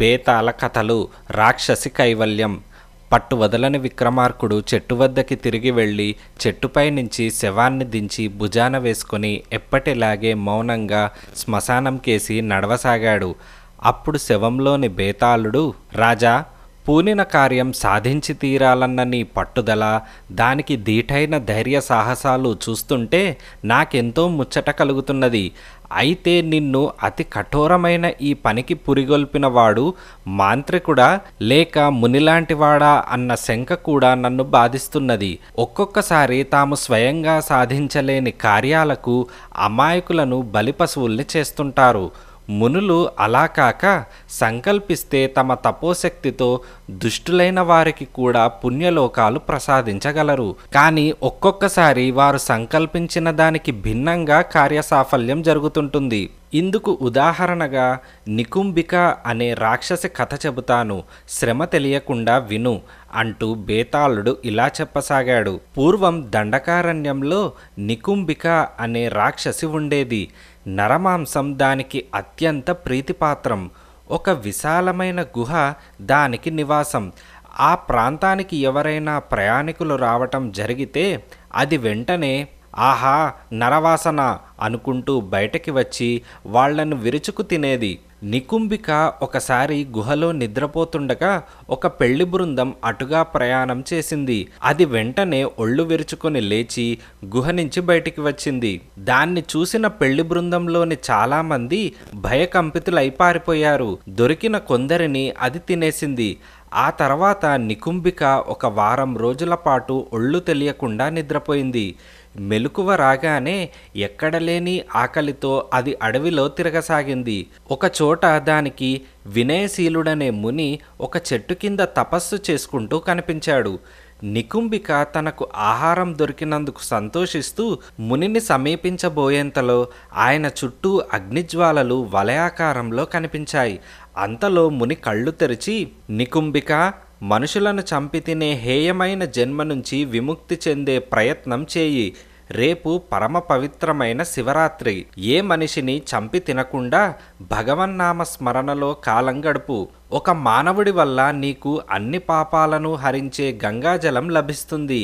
బేతాల కథలు రాక్షసి కైవల్యం పట్టు వదలని విక్రమార్కుడు చెట్టు వద్దకి తిరిగి వెళ్ళి చెట్టుపై నుంచి శవాన్ని దించి భుజాన వేసుకొని ఎప్పటిలాగే మౌనంగా శ్మశానంకేసి నడవసాగాడు అప్పుడు శవంలోని బేతాళుడు రాజా పూనిన కార్యం సాధించి తీరాలన్న నీ పట్టుదల దానికి దీటైన ధైర్య సాహసాలు చూస్తుంటే నాకెంతో ముచ్చట కలుగుతున్నది అయితే నిన్ను అతి కఠోరమైన ఈ పనికి పురిగొల్పినవాడు మాంత్రికుడా లేక మునిలాంటివాడా అన్న శంక కూడా నన్ను బాధిస్తున్నది ఒక్కొక్కసారి తాము స్వయంగా సాధించలేని కార్యాలకు అమాయకులను బలిపశువుల్ని చేస్తుంటారు మునులు అలా కాక సంకల్పిస్తే తమ తపోశక్తితో దుష్టులైన వారికి కూడా పుణ్యలోకాలు ప్రసాదించగలరు కానీ ఒక్కొక్కసారి వారు సంకల్పించిన దానికి భిన్నంగా కార్యసాఫల్యం జరుగుతుంటుంది ఇందుకు ఉదాహరణగా నికుంబిక అనే రాక్షసి కథ చెబుతాను శ్రమ తెలియకుండా విను అంటూ బేతాళుడు ఇలా చెప్పసాగాడు పూర్వం దండకారణ్యంలో నికుంబిక అనే రాక్షసి ఉండేది నరమాంసం దానికి అత్యంత ప్రీతిపాత్రం ఒక విశాలమైన గుహ దానికి నివాసం ఆ ప్రాంతానికి ఎవరైనా ప్రయాణికులు రావటం జరిగితే అది వెంటనే ఆహా నరవాసన అనుకుంటూ బయటకి వచ్చి వాళ్లను విరుచుకు తినేది నికుంబిక ఒకసారి గుహలో నిద్రపోతుండగా ఒక పెళ్లి బృందం అటుగా ప్రయాణం చేసింది అది వెంటనే ఒళ్ళు విరుచుకొని లేచి గుహ నుంచి బయటికి వచ్చింది దాన్ని చూసిన పెళ్లి బృందంలోని చాలామంది భయకంపితులై పారిపోయారు దొరికిన కొందరిని అది తినేసింది ఆ తర్వాత నికుంబిక ఒక వారం రోజుల పాటు ఒళ్ళు తెలియకుండా నిద్రపోయింది మెలకువ రాగానే ఎక్కడలేని ఆకలితో అది అడవిలో తిరగసాగింది ఒకచోట దానికి వినయశీలుడనే ముని ఒక చెట్టు కింద తపస్సు చేసుకుంటూ కనిపించాడు నికుంబిక తనకు ఆహారం దొరికినందుకు సంతోషిస్తూ మునిని సమీపించబోయేంతలో ఆయన చుట్టూ అగ్నిజ్వాలలు వలయాకారంలో కనిపించాయి అంతలో ముని కళ్ళు తెరిచి నికుంబిక మనుషులను చంపి తినే హేయమైన జన్మ నుంచి విముక్తి చెందే ప్రయత్నం చేయి రేపు పరమ పవిత్రమైన శివరాత్రి ఏ మనిషిని చంపి తినకుండా భగవన్నామ స్మరణలో కాలం గడుపు ఒక మానవుడి వల్ల నీకు అన్ని పాపాలను హరించే గంగాజలం లభిస్తుంది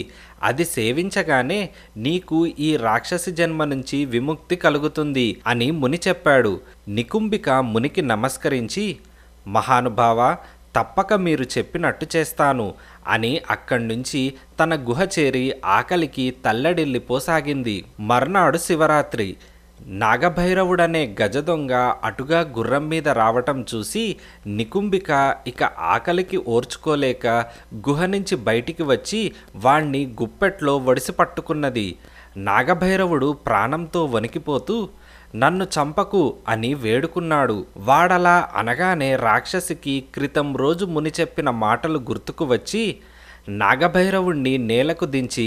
అది సేవించగానే నీకు ఈ రాక్షసి జన్మ నుంచి విముక్తి కలుగుతుంది అని ముని చెప్పాడు నికుంబిక మునికి నమస్కరించి మహానుభావ తప్పక మీరు చెప్పినట్టు చేస్తాను అని అక్కడి నుంచి తన గుహ చేరి ఆకలికి తల్లడిల్లిపోసాగింది మర్నాడు శివరాత్రి నాగభైరవుడనే గజదొంగ అటుగా గుర్రం మీద రావటం చూసి నికుంబిక ఇక ఆకలికి ఓర్చుకోలేక గుహ నుంచి బయటికి వచ్చి వాణ్ణి గుప్పెట్లో వడిసి పట్టుకున్నది నాగభైరవుడు ప్రాణంతో వణికిపోతూ నన్ను చంపకు అని వేడుకున్నాడు వాడలా అనగానే రాక్షసికి క్రితం రోజు ముని చెప్పిన మాటలు గుర్తుకు వచ్చి నాగభైరవుణ్ణి నేలకు దించి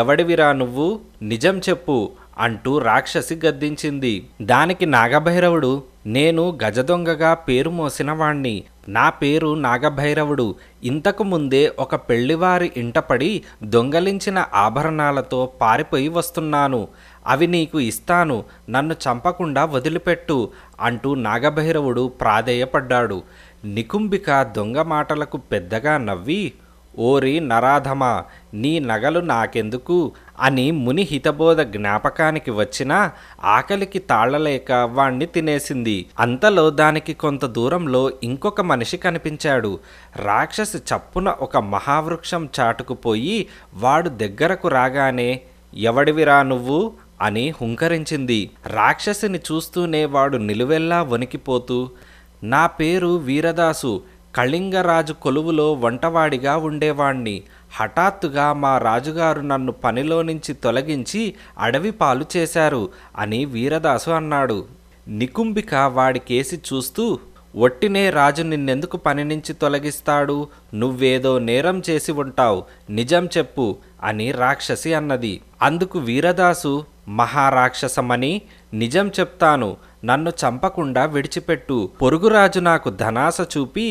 ఎవడివిరా నువ్వు నిజం చెప్పు అంటూ రాక్షసి గద్దించింది దానికి నాగభైరవుడు నేను గజదొంగగా పేరు మోసినవాణ్ణి నా పేరు నాగభైరవుడు ఇంతకు ముందే ఒక పెళ్లివారి ఇంటపడి దొంగలించిన ఆభరణాలతో పారిపోయి వస్తున్నాను అవి నీకు ఇస్తాను నన్ను చంపకుండా వదిలిపెట్టు అంటూ నాగభైరవుడు ప్రాధేయపడ్డాడు నికుంబిక దొంగ మాటలకు పెద్దగా నవ్వి ఓరి నరాధమా నీ నగలు నాకెందుకు అని ముని హితబోధ జ్ఞాపకానికి వచ్చినా ఆకలికి తాళలేక వాణ్ణి తినేసింది అంతలో దానికి కొంత దూరంలో ఇంకొక మనిషి కనిపించాడు రాక్షసి చప్పున ఒక మహావృక్షం చాటుకుపోయి వాడు దగ్గరకు రాగానే ఎవడివిరా నువ్వు అని హుంకరించింది రాక్షసిని చూస్తూనే వాడు నిలువెల్లా వణికిపోతూ నా పేరు వీరదాసు కళింగరాజు కొలువులో వంటవాడిగా ఉండేవాణ్ణి హఠాత్తుగా మా రాజుగారు నన్ను పనిలో నుంచి తొలగించి అడవి పాలు చేశారు అని వీరదాసు అన్నాడు నికుంబిక వాడికేసి చూస్తూ ఒట్టినే రాజు నిన్నెందుకు పని నుంచి తొలగిస్తాడు నువ్వేదో నేరం చేసి ఉంటావు నిజం చెప్పు అని రాక్షసి అన్నది అందుకు వీరదాసు మహారాక్షసమని నిజం చెప్తాను నన్ను చంపకుండా విడిచిపెట్టు పొరుగురాజు నాకు ధనాస చూపి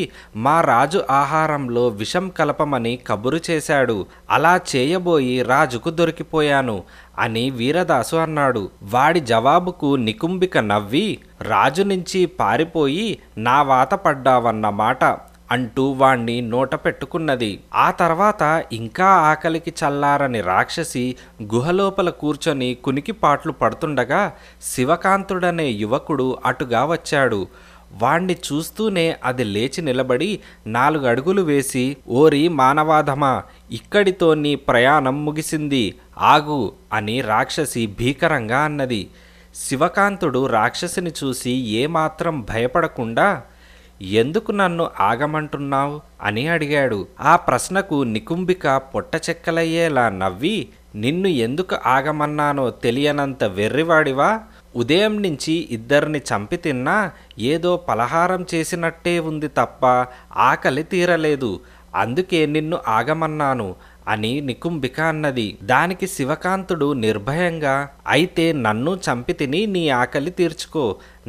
మా రాజు ఆహారంలో విషం కలపమని కబురు చేశాడు అలా చేయబోయి రాజుకు దొరికిపోయాను అని వీరదాసు అన్నాడు వాడి జవాబుకు నికుంబిక నవ్వి రాజు నుంచి పారిపోయి నా వాత పడ్డావన్నమాట అంటూ వాణ్ణి నోట పెట్టుకున్నది ఆ తర్వాత ఇంకా ఆకలికి చల్లారని రాక్షసి గుహలోపల కూర్చొని కునికి పాటలు పడుతుండగా శివకాంతుడనే యువకుడు అటుగా వచ్చాడు వాణ్ణి చూస్తూనే అది లేచి నిలబడి నాలుగు అడుగులు వేసి ఓరి మానవాధమా ఇక్కడితో నీ ప్రయాణం ముగిసింది ఆగు అని రాక్షసి భీకరంగా అన్నది శివకాంతుడు రాక్షసిని చూసి ఏమాత్రం భయపడకుండా ఎందుకు నన్ను ఆగమంటున్నావు అని అడిగాడు ఆ ప్రశ్నకు నికుంబిక పొట్టచెక్కలయ్యేలా నవ్వి నిన్ను ఎందుకు ఆగమన్నానో తెలియనంత వెర్రివాడివా ఉదయం నుంచి ఇద్దరిని చంపి తిన్నా ఏదో పలహారం చేసినట్టే ఉంది తప్ప ఆకలి తీరలేదు అందుకే నిన్ను ఆగమన్నాను అని నికుంబిక అన్నది దానికి శివకాంతుడు నిర్భయంగా అయితే నన్ను చంపి తిని నీ ఆకలి తీర్చుకో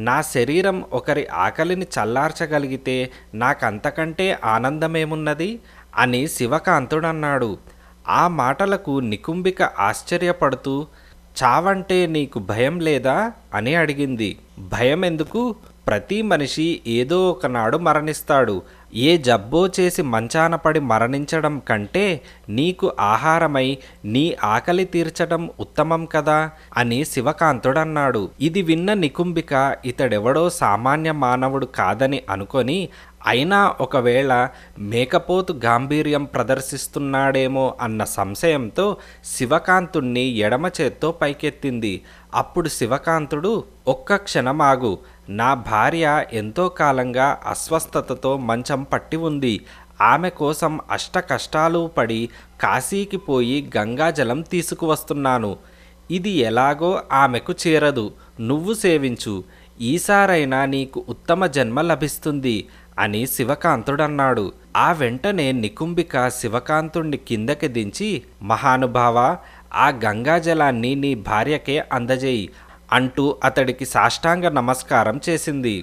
నా శరీరం ఒకరి ఆకలిని చల్లార్చగలిగితే నాకంతకంటే ఆనందమేమున్నది అని శివకాంతుడన్నాడు ఆ మాటలకు నికుంబిక ఆశ్చర్యపడుతూ చావంటే నీకు భయం లేదా అని అడిగింది భయం ఎందుకు ప్రతి మనిషి ఏదో ఒకనాడు మరణిస్తాడు ఏ జబ్బో చేసి మంచాన పడి మరణించడం కంటే నీకు ఆహారమై నీ ఆకలి తీర్చడం ఉత్తమం కదా అని శివకాంతుడన్నాడు ఇది విన్న నికుంబిక ఇతడెవడో సామాన్య మానవుడు కాదని అనుకొని అయినా ఒకవేళ మేకపోతు గాంభీర్యం ప్రదర్శిస్తున్నాడేమో అన్న సంశయంతో శివకాంతుణ్ణి ఎడమ చేత్తో పైకెత్తింది అప్పుడు శివకాంతుడు ఒక్క క్షణమాగు నా భార్య ఎంతో కాలంగా అస్వస్థతతో మంచం పట్టి ఉంది ఆమె కోసం అష్ట కష్టాలు పడి కాశీకి పోయి గంగాజలం తీసుకువస్తున్నాను ఇది ఎలాగో ఆమెకు చేరదు నువ్వు సేవించు ఈసారైనా నీకు ఉత్తమ జన్మ లభిస్తుంది అని శివకాంతుడన్నాడు ఆ వెంటనే నికుంబిక శివకాంతుణ్ణి కిందకి దించి మహానుభావ ఆ గంగాజలాన్ని నీ భార్యకే అందజేయి అంటూ అతడికి సాష్టాంగ నమస్కారం చేసింది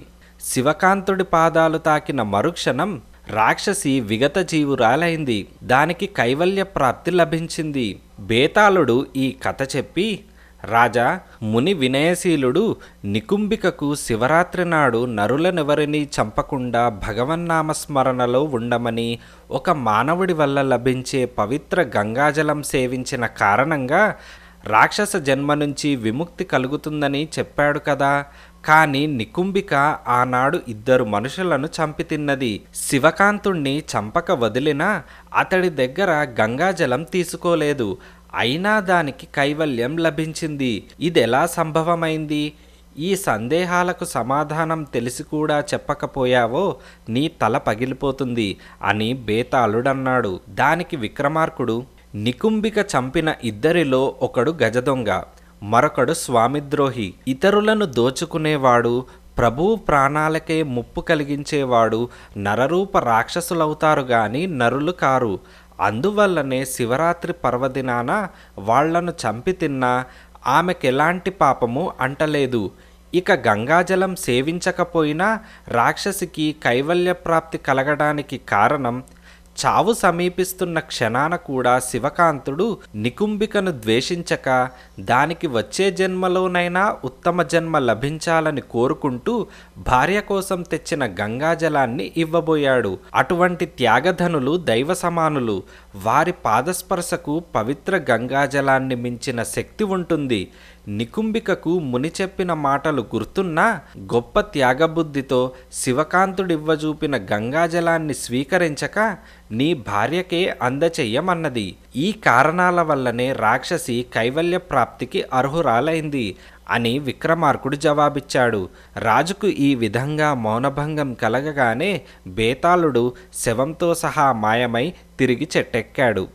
శివకాంతుడి పాదాలు తాకిన మరుక్షణం రాక్షసి విగత జీవురాలైంది దానికి కైవల్య ప్రాప్తి లభించింది బేతాళుడు ఈ కథ చెప్పి రాజా ముని వినయశీలుడు నికుంబికకు శివరాత్రి నాడు నరులనెవరినీ చంపకుండా భగవన్నామస్మరణలో ఉండమని ఒక మానవుడి వల్ల లభించే పవిత్ర గంగాజలం సేవించిన కారణంగా రాక్షస జన్మ నుంచి విముక్తి కలుగుతుందని చెప్పాడు కదా కానీ నికుంబిక ఆనాడు ఇద్దరు మనుషులను చంపి తిన్నది శివకాంతుణ్ణి చంపక వదిలినా అతడి దగ్గర గంగాజలం తీసుకోలేదు అయినా దానికి కైవల్యం లభించింది ఇదెలా సంభవమైంది ఈ సందేహాలకు సమాధానం తెలిసి కూడా చెప్పకపోయావో నీ తల పగిలిపోతుంది అని బేతాళుడన్నాడు దానికి విక్రమార్కుడు నికుంబిక చంపిన ఇద్దరిలో ఒకడు గజదొంగ మరొకడు స్వామిద్రోహి ఇతరులను దోచుకునేవాడు ప్రభువు ప్రాణాలకే ముప్పు కలిగించేవాడు నరరూప రాక్షసులవుతారు గాని నరులు కారు అందువల్లనే శివరాత్రి పర్వదినాన వాళ్లను చంపి తిన్నా ఆమెకెలాంటి పాపము అంటలేదు ఇక గంగాజలం సేవించకపోయినా రాక్షసికి కైవల్య ప్రాప్తి కలగడానికి కారణం చావు సమీపిస్తున్న క్షణాన కూడా శివకాంతుడు నికుంబికను ద్వేషించక దానికి వచ్చే జన్మలోనైనా ఉత్తమ జన్మ లభించాలని కోరుకుంటూ భార్య కోసం తెచ్చిన గంగాజలాన్ని ఇవ్వబోయాడు అటువంటి త్యాగధనులు దైవ సమానులు వారి పాదస్పర్శకు పవిత్ర గంగాజలాన్ని మించిన శక్తి ఉంటుంది నికుంబికకు ముని చెప్పిన మాటలు గుర్తున్నా గొప్ప త్యాగబుద్ధితో శివకాంతుడివ్వజూపిన గంగాజలాన్ని స్వీకరించక నీ భార్యకే అందచెయ్యమన్నది ఈ కారణాల వల్లనే రాక్షసి కైవల్య ప్రాప్తికి అర్హురాలైంది అని విక్రమార్కుడు జవాబిచ్చాడు రాజుకు ఈ విధంగా మౌనభంగం కలగగానే బేతాళుడు శవంతో సహా మాయమై తిరిగి చెట్టెక్కాడు